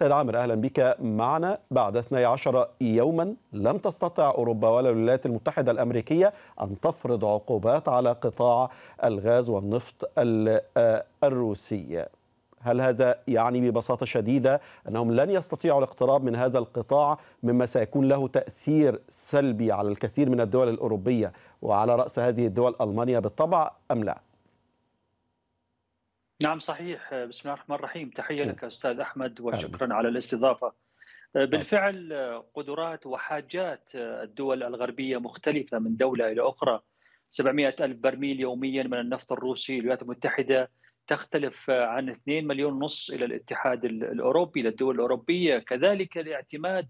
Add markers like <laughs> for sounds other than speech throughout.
سيد عامر أهلا بك معنا بعد 12 يوما لم تستطع أوروبا ولا الولايات المتحدة الأمريكية أن تفرض عقوبات على قطاع الغاز والنفط آه، الروسي هل هذا يعني ببساطة شديدة أنهم لن يستطيعوا الاقتراب من هذا القطاع مما سيكون له تأثير سلبي على الكثير من الدول الأوروبية وعلى رأس هذه الدول ألمانيا بالطبع أم لا؟ نعم صحيح آه، بسم الله الرحمن الرحيم تحية لك أستاذ أحمد وشكرا على الاستضافة آه، نعم. بالفعل آه، قدرات وحاجات الدول الغربية مختلفة من دولة إلى أخرى 700 ألف برميل يوميا من النفط الروسي الولايات المتحدة تختلف عن 2 مليون ونص إلى الاتحاد الأوروبي للدول الأوروبية كذلك الاعتماد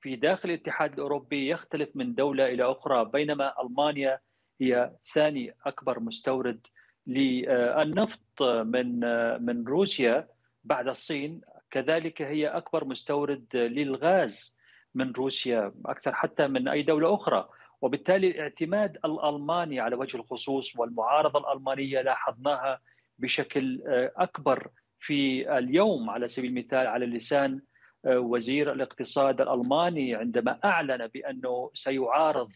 في داخل الاتحاد الأوروبي يختلف من دولة إلى أخرى بينما ألمانيا هي ثاني أكبر مستورد للنفط من من روسيا بعد الصين كذلك هي اكبر مستورد للغاز من روسيا اكثر حتى من اي دوله اخرى وبالتالي الاعتماد الالماني على وجه الخصوص والمعارضه الالمانيه لاحظناها بشكل آه، اكبر في اليوم على سبيل المثال على لسان آه، وزير الاقتصاد الالماني عندما اعلن بانه سيعارض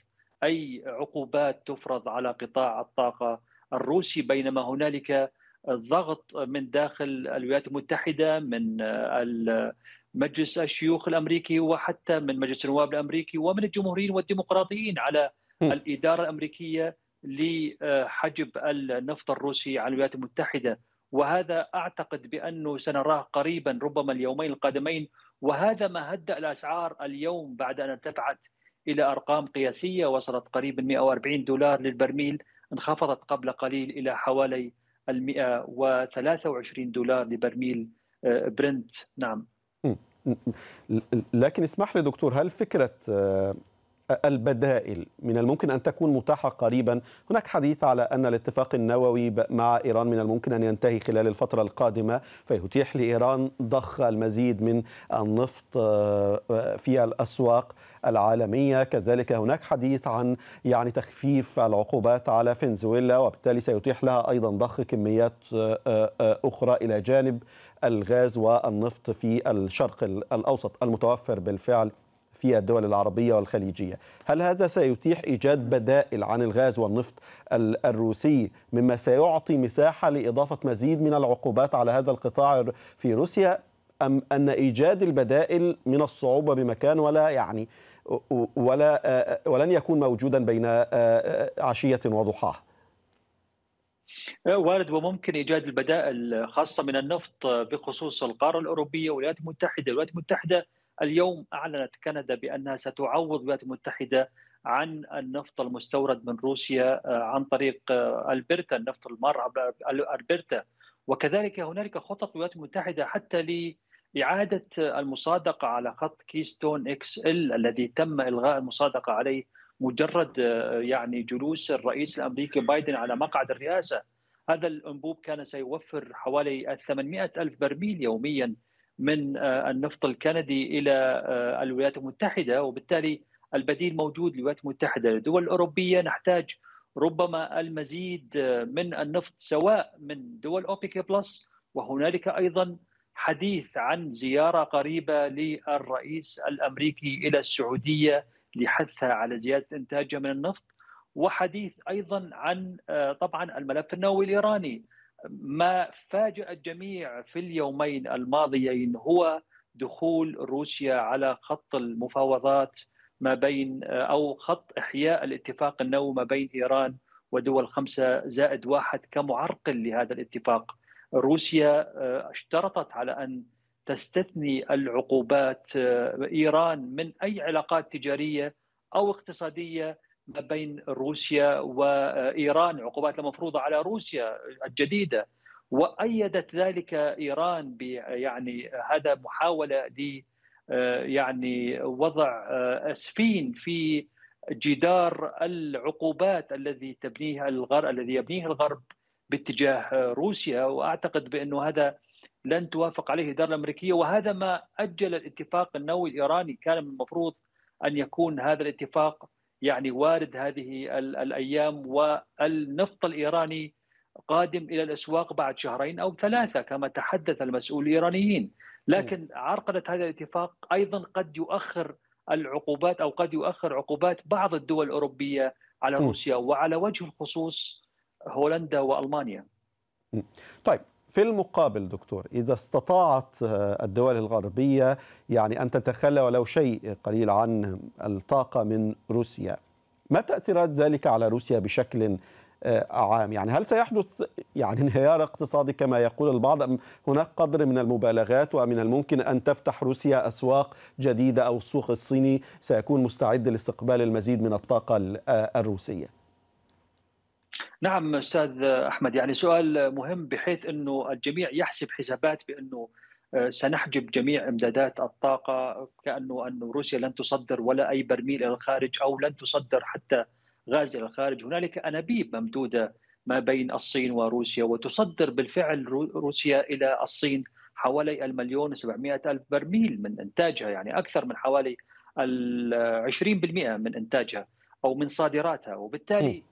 اي عقوبات تفرض على قطاع الطاقه الروسي بينما هنالك ضغط من داخل الولايات المتحده من مجلس الشيوخ الامريكي وحتى من مجلس النواب الامريكي ومن الجمهوريين والديمقراطيين على الاداره الامريكيه لحجب النفط الروسي عن الولايات المتحده وهذا اعتقد بانه سنراه قريبا ربما اليومين القادمين وهذا ما هدأ الاسعار اليوم بعد ان ارتفعت الى ارقام قياسيه وصلت قريب 140 دولار للبرميل انخفضت قبل قليل إلى حوالي 123 دولار لبرميل آه، برنت نعم لكن اسمح لي دكتور هل فكرة آه، البدائل من الممكن أن تكون متاحة قريبا هناك حديث على أن الاتفاق النووي مع إيران من الممكن أن ينتهي خلال الفترة القادمة فيتيح لإيران ضخ المزيد من النفط آه، في الأسواق العالمية كذلك هناك حديث عن يعني تخفيف العقوبات على فنزويلا وبالتالي سيتيح لها أيضا ضخ كميات آه، آه، أخرى إلى جانب الغاز والنفط في الشرق الأوسط المتوفر بالفعل في الدول العربية والخليجية هل هذا سيتيح إيجاد بدائل عن الغاز والنفط الروسي مما سيعطي مساحة لإضافة مزيد من العقوبات على هذا القطاع في روسيا أم أن إيجاد البدائل من الصعوبة بمكان ولا يعني ولا آه، ولن يكون موجودا بين آه، آه، عشية وضحاها وارد وممكن ايجاد البدائل خاصه من النفط بخصوص القاره الاوروبيه والولايات المتحده، الولايات المتحده اليوم أعلنت كندا بأنها ستعوض الولايات المتحدة عن النفط المستورد من روسيا آه، عن طريق آه، ألبرتا النفط المار عبر ألبرتا وكذلك هنالك خطط الولايات المتحدة حتى لإعادة المصادقة على خط كيستون إكس إل الذي تم إلغاء المصادقة عليه مجرد آه، يعني جلوس الرئيس الأمريكي بايدن على مقعد الرئاسة هذا الأنبوب كان سيوفر حوالي 800 ألف برميل يوميا من آه، النفط الكندي الى آه، الولايات المتحده وبالتالي البديل موجود للولايات المتحده، الدول الاوروبيه نحتاج ربما المزيد آه، من النفط سواء من دول اوبيك بلس وهنالك ايضا حديث عن زياره قريبه للرئيس الامريكي الى السعوديه لحثها على زياده انتاجها من النفط وحديث ايضا عن طبعا الملف النووي الايراني ما فاجأ الجميع في اليومين الماضيين هو دخول روسيا على خط المفاوضات ما بين او خط احياء الاتفاق النووي ما بين ايران ودول خمسه زائد واحد كمعرقل لهذا الاتفاق. روسيا آه، اشترطت على ان تستثني العقوبات آه، ايران من اي علاقات تجاريه او اقتصاديه ما بين روسيا وايران عقوبات المفروضه على روسيا الجديده وايدت ذلك ايران يعني هذا محاوله ل يعني وضع اسفين في جدار العقوبات الذي تبنيها الغرب الذي يبنيه الغرب باتجاه روسيا واعتقد بانه هذا لن توافق عليه الاداره الامريكيه وهذا ما اجل الاتفاق النووي الايراني كان من المفروض ان يكون هذا الاتفاق يعني وارد هذه الايام والنفط الايراني قادم الى الاسواق بعد شهرين او ثلاثه كما تحدث المسؤول الايرانيين، لكن إيه. عرقله هذا الاتفاق ايضا قد يؤخر العقوبات او قد يؤخر عقوبات بعض الدول الاوروبيه على إيه. روسيا وعلى وجه الخصوص هولندا والمانيا. إيه. طيب في المقابل دكتور إذا استطاعت آه، الدول الغربية يعني أن تتخلى ولو شيء قليل عن الطاقة من روسيا ما تأثيرات ذلك على روسيا بشكل آه، عام يعني هل سيحدث يعني <laughs> انهيار اقتصادي كما يقول البعض أم هناك قدر من المبالغات ومن الممكن أن تفتح روسيا أسواق جديدة أو السوق الصيني سيكون مستعد لاستقبال المزيد من الطاقة آه، الروسية نعم استاذ احمد يعني سؤال مهم بحيث انه الجميع يحسب حسابات بانه آه، سنحجب جميع امدادات الطاقه كانه انه روسيا لن تصدر ولا اي برميل الى الخارج او لن تصدر حتى غاز الى الخارج، هنالك انابيب ممدوده ما بين الصين وروسيا وتصدر بالفعل روسيا الى الصين حوالي المليون و الف برميل من انتاجها يعني اكثر من حوالي ال 20% من انتاجها او من صادراتها وبالتالي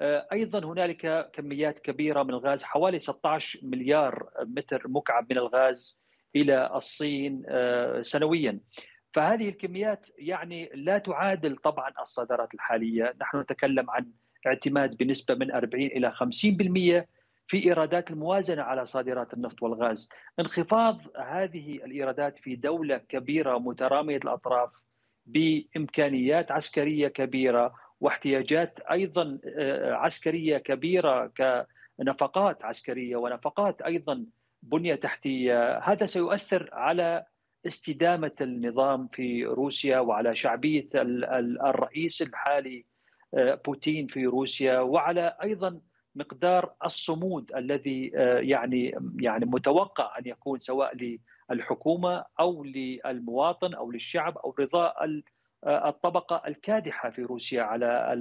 آه، ايضا هنالك كميات كبيره من الغاز حوالي 16 مليار متر مكعب من الغاز الى الصين آه، سنويا فهذه الكميات يعني لا تعادل طبعا الصادرات الحاليه نحن نتكلم عن اعتماد بنسبه من 40 الى 50% في ايرادات الموازنه على صادرات النفط والغاز انخفاض هذه الايرادات في دوله كبيره متراميه الاطراف بامكانيات عسكريه كبيره واحتياجات ايضا آه، عسكريه كبيره كنفقات عسكريه ونفقات ايضا بنيه تحتيه، هذا سيؤثر على استدامه النظام في روسيا وعلى شعبيه الرئيس الحالي آه، بوتين في روسيا وعلى ايضا مقدار الصمود الذي آه، يعني يعني متوقع ان يكون سواء للحكومه او للمواطن او للشعب او رضا الطبقه الكادحه في روسيا على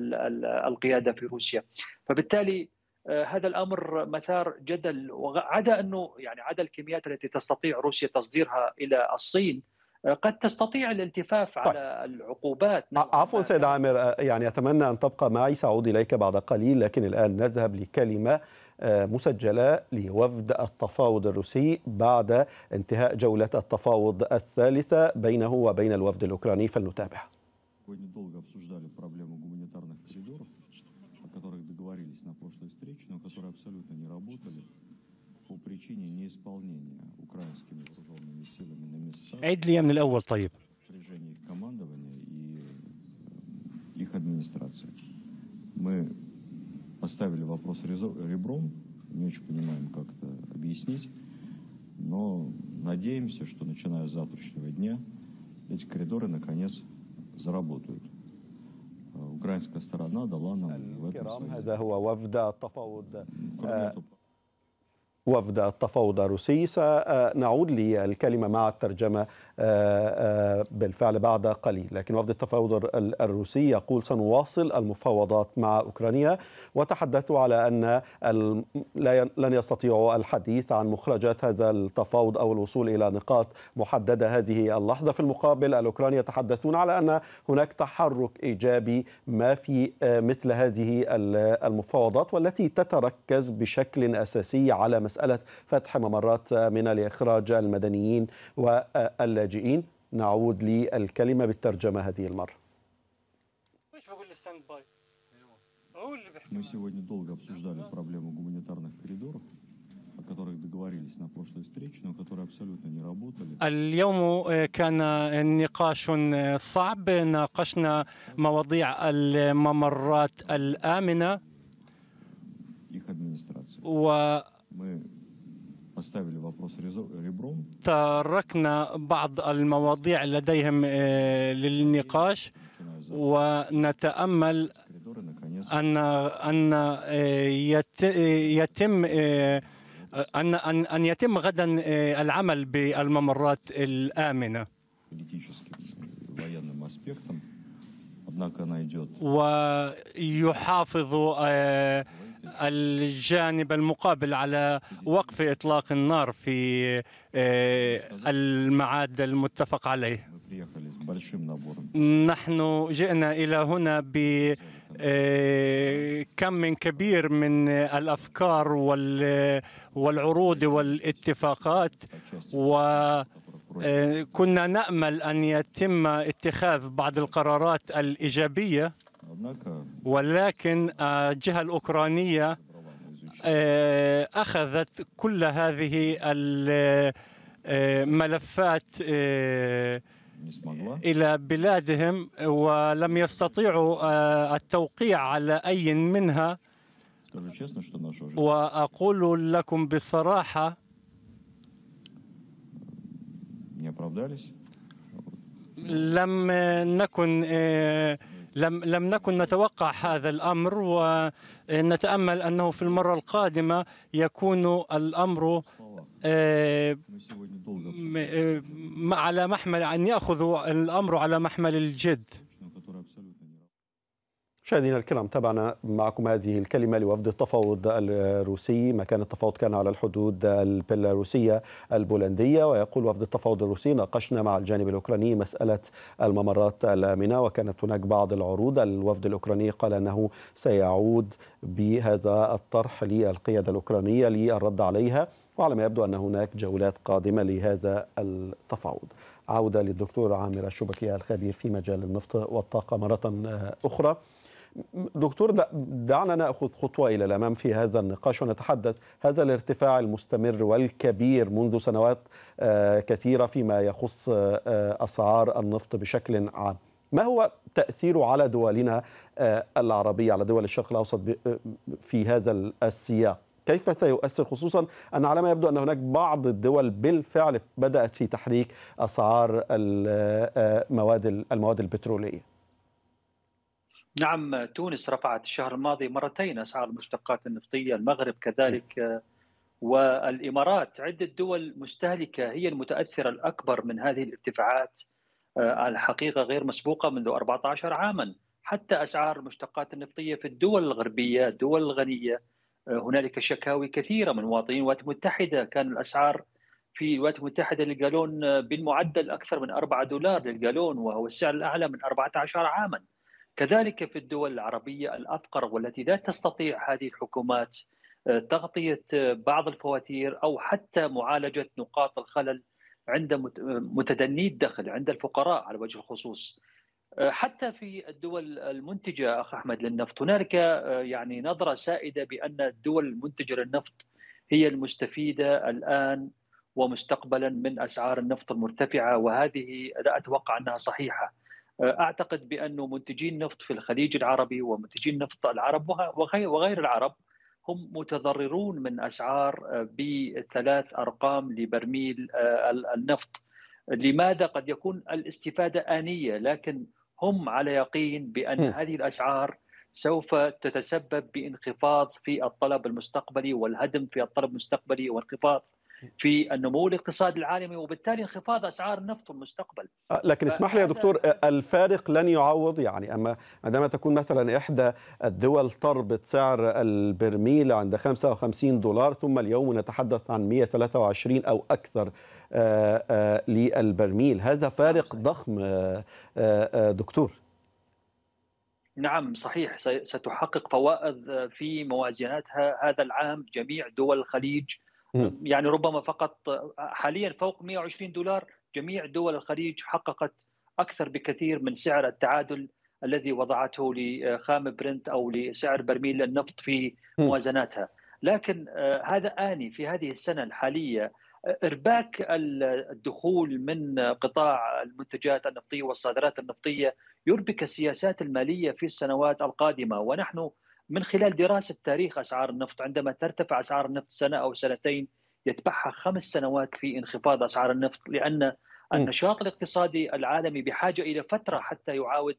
القياده في روسيا فبالتالي آه، هذا الامر مثار جدل وعدا انه يعني عدا الكميات التي تستطيع روسيا تصديرها الى الصين آه، قد تستطيع الالتفاف طيب. على العقوبات آه، نعم. عفوا سيد عامر يعني اتمنى ان تبقى معي ساعود اليك بعد قليل لكن الان نذهب لكلمه مسجلة لوفد التفاوض الروسي بعد انتهاء جولة التفاوض الثالثة بينه وبين الوفد الأوكراني فلنتابع عد لي من الأول طيب Мы поставили вопрос ребром, не очень понимаем, как это объяснить, но надеемся, что начиная с завтрашнего дня эти коридоры наконец заработают. Э, украинская сторона дала нам в этом союзе. وفد التفاوض الروسي سنعود للكلمة مع الترجمة آه، آه، بالفعل بعد قليل لكن وفد التفاوض الروسي يقول سنواصل المفاوضات مع أوكرانيا وتحدثوا على أن لن يستطيعوا الحديث عن مخرجات هذا التفاوض أو الوصول إلى نقاط محددة هذه اللحظة في المقابل الأوكران يتحدثون على أن هناك تحرك إيجابي ما في آه، مثل هذه المفاوضات والتي تتركز بشكل أساسي على مسألة مسألة فتح ممرات من لإخراج المدنيين واللاجئين نعود للكلمة بالترجمة هذه المرة Мы сегодня долго обсуждали проблему гуманитарных коридоров. о которых договорились на прошлой встрече, но которые абсолютно не работали. اليوم كان نقاش صعب ناقشنا مواضيع الممرات الآمنة و мы поставили вопрос ребром. تركنا بعض المواضيع لديهم للنقاش ونتأمل أن أن يتم أن أن أن يتم غدا العمل بالممرات الآمنة. ويحافظ الجانب المقابل على وقف إطلاق النار في آه، المعاد المتفق عليه نحن جئنا إلى هنا ب آه، كم من كبير من الأفكار والعروض والاتفاقات وكنا آه، نأمل أن يتم اتخاذ بعض القرارات الإيجابية ولكن آه، الجهة الأوكرانية آه، أخذت كل هذه الملفات آه، إلى بلادهم ولم يستطيعوا التوقيع على أي منها وأقول لكم بصراحة لم نكن لم لم نكن نتوقع هذا الامر ونتامل انه في المره القادمه يكون الامر آه، آه، على محمل ان ياخذ الامر على محمل الجد مشاهدينا الكرام تابعنا معكم هذه الكلمة لوفد التفاوض الروسي مكان التفاوض كان على الحدود البيلاروسية البولندية ويقول وفد التفاوض الروسي ناقشنا مع الجانب الأوكراني مسألة الممرات الآمنة وكانت هناك بعض العروض الوفد الأوكراني قال أنه سيعود بهذا الطرح للقيادة الأوكرانية للرد عليها وعلى ما يبدو أن هناك جولات قادمة لهذا التفاوض عودة للدكتور عامر الشبكي الخبير في مجال النفط والطاقة مرة أخرى دكتور لا دعنا ناخذ خطوه الى الامام في هذا النقاش ونتحدث هذا الارتفاع المستمر والكبير منذ سنوات آه، كثيره فيما يخص آه، آه، اسعار النفط بشكل عام ما هو تاثيره على دولنا العربيه على دول الشرق الاوسط في هذا السياق كيف سيؤثر خصوصا أن على ما يبدو أن هناك بعض الدول بالفعل بدأت في تحريك أسعار المواد المواد البترولية نعم تونس رفعت الشهر الماضي مرتين اسعار المشتقات النفطيه، المغرب كذلك إيه. والامارات، عده دول مستهلكه هي المتاثره الاكبر من هذه الارتفاعات آه، الحقيقه غير مسبوقه منذ 14 عاما، حتى اسعار المشتقات النفطيه في الدول الغربيه، الدول الغنيه آه، هنالك شكاوي كثيره من مواطنين الولايات المتحده كان الاسعار في الولايات المتحده للجالون آه، بالمعدل اكثر من 4 دولار للجالون وهو السعر الاعلى من 14 عاما. كذلك في الدول العربية الأفقر والتي لا تستطيع هذه الحكومات آه، تغطية آه، بعض الفواتير أو حتى معالجة نقاط الخلل عند آه، متدني الدخل عند الفقراء على وجه الخصوص حتى في الدول المنتجة أخ أحمد للنفط هنالك يعني نظرة سائدة بأن الدول المنتجة للنفط هي المستفيدة الآن ومستقبلا من أسعار النفط المرتفعة وهذه لا أتوقع أنها صحيحة آه، اعتقد بانه منتجي النفط في الخليج العربي ومنتجي النفط العرب وغير العرب هم متضررون من اسعار آه، بثلاث ارقام لبرميل آه، النفط لماذا قد يكون الاستفاده انيه لكن هم على يقين بان هذه الاسعار سوف تتسبب بانخفاض في الطلب المستقبلي والهدم في الطلب المستقبلي وانخفاض في النمو الاقتصادي العالمي وبالتالي انخفاض اسعار النفط في المستقبل. آه، لكن اسمح لي يا دكتور آه، الفارق لن يعوض يعني اما عندما تكون مثلا احدى الدول تربط سعر البرميل عند 55 دولار ثم اليوم نتحدث عن 123 او اكثر آه، للبرميل، هذا فارق ضخم دكتور. نعم صحيح ستحقق فوائد في موازناتها هذا العام جميع دول الخليج يعني ربما فقط حاليا فوق 120 دولار جميع دول الخليج حققت اكثر بكثير من سعر التعادل الذي وضعته لخام برنت او لسعر برميل النفط في موازناتها لكن آه، هذا اني في هذه السنه الحاليه آه، ارباك الدخول من قطاع المنتجات النفطيه والصادرات النفطيه يربك السياسات الماليه في السنوات القادمه ونحن من خلال دراسه تاريخ اسعار النفط عندما ترتفع اسعار النفط سنه او سنتين يتبعها خمس سنوات في انخفاض اسعار النفط لان النشاط الاقتصادي العالمي بحاجه الى فتره حتى يعاود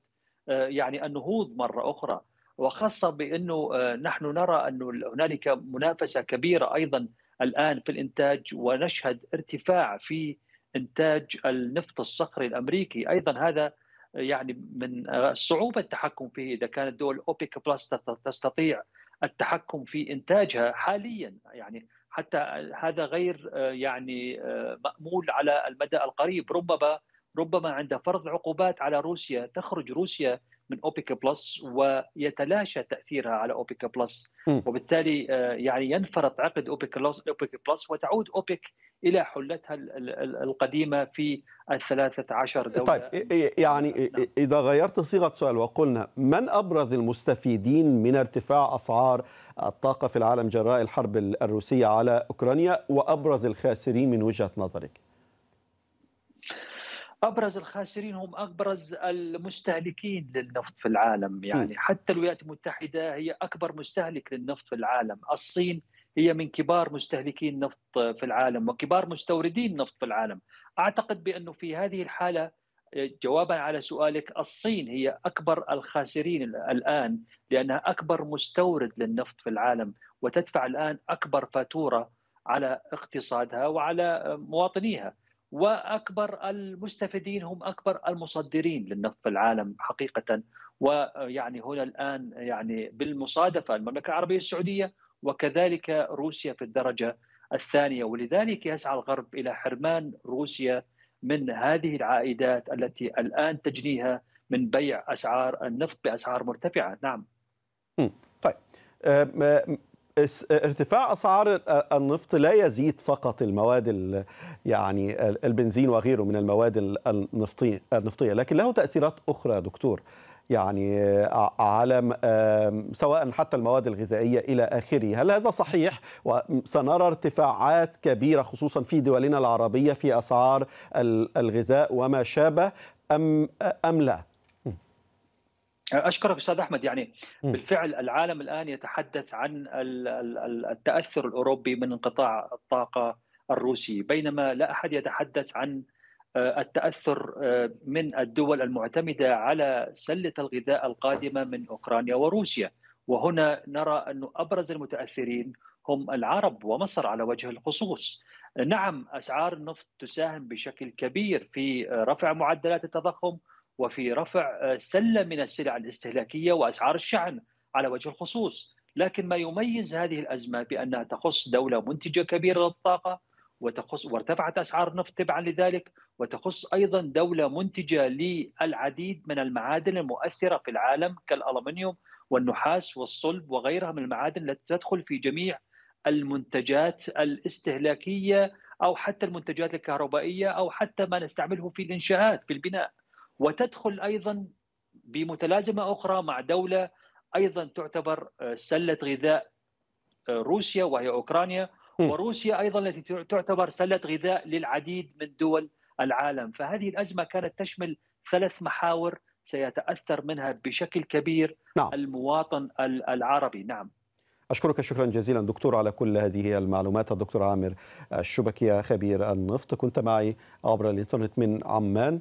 آه، يعني النهوض مره اخرى وخاصه بانه آه، نحن نرى انه هنالك منافسه كبيره ايضا الان في الانتاج ونشهد ارتفاع في انتاج النفط الصخري الامريكي ايضا هذا يعني من صعوبه التحكم فيه اذا كانت دول اوبيك بلس تستطيع التحكم في انتاجها حاليا يعني حتى هذا غير آه، يعني آه، مامول على المدى القريب ربما ربما عند فرض عقوبات على روسيا تخرج روسيا من اوبيك بلس ويتلاشى تاثيرها على اوبيك بلس وبالتالي آه، يعني ينفرط عقد اوبيك بلس اوبيك بلس وتعود اوبيك الى حلتها القديمه في ال 13 دولة طيب يعني نعم. إذا غيرت صيغة السؤال وقلنا من أبرز المستفيدين من ارتفاع أسعار الطاقة في العالم جراء الحرب الروسية على أوكرانيا وأبرز الخاسرين من وجهة نظرك؟ ابرز الخاسرين هم ابرز المستهلكين للنفط في العالم يعني حتى الولايات المتحده هي اكبر مستهلك للنفط في العالم الصين هي من كبار مستهلكين النفط في العالم وكبار مستوردين النفط في العالم اعتقد بانه في هذه الحاله جوابا على سؤالك الصين هي اكبر الخاسرين الان لانها اكبر مستورد للنفط في العالم وتدفع الان اكبر فاتوره على اقتصادها وعلى مواطنيها واكبر المستفيدين هم اكبر المصدرين للنفط في العالم حقيقه ويعني هنا الان يعني بالمصادفه المملكه العربيه السعوديه وكذلك روسيا في الدرجه الثانيه ولذلك يسعى الغرب الى حرمان روسيا من هذه العائدات التي الان تجنيها من بيع اسعار النفط باسعار مرتفعه، نعم. طيب آه، ارتفاع اسعار النفط لا يزيد فقط المواد يعني البنزين وغيره من المواد النفطيه النفطيه لكن له تاثيرات اخرى دكتور يعني على سواء حتى المواد الغذائيه الى اخره، هل هذا صحيح؟ وسنرى ارتفاعات كبيره خصوصا في دولنا العربيه في اسعار الغذاء وما شابه ام ام لا؟ اشكرك استاذ احمد يعني بالفعل العالم الان يتحدث عن التاثر الاوروبي من انقطاع الطاقه الروسي بينما لا احد يتحدث عن آه، التاثر آه، من الدول المعتمده على سله الغذاء القادمه من اوكرانيا وروسيا وهنا نرى ان ابرز المتاثرين هم العرب ومصر على وجه الخصوص نعم اسعار النفط تساهم بشكل كبير في آه، رفع معدلات التضخم وفي رفع آه، سله من السلع الاستهلاكيه واسعار الشحن على وجه الخصوص، لكن ما يميز هذه الازمه بانها تخص دوله منتجه كبيره للطاقه وتخص وارتفعت اسعار النفط تبعا لذلك وتخص ايضا دوله منتجه للعديد من المعادن المؤثره في العالم كالالومنيوم والنحاس والصلب وغيرها من المعادن التي تدخل في جميع المنتجات الاستهلاكيه او حتى المنتجات الكهربائيه او حتى ما نستعمله في الانشاءات في البناء وتدخل ايضا بمتلازمه اخرى مع دوله ايضا تعتبر آه، سله غذاء آه، روسيا وهي اوكرانيا وروسيا ايضا التي تعتبر سله غذاء للعديد من دول العالم، فهذه الازمه كانت تشمل ثلاث محاور سيتاثر منها بشكل كبير نعم. المواطن العربي، نعم. أشكرك شكرا جزيلا دكتور على كل هذه المعلومات الدكتور عامر الشبكية خبير النفط كنت معي عبر الإنترنت من عمان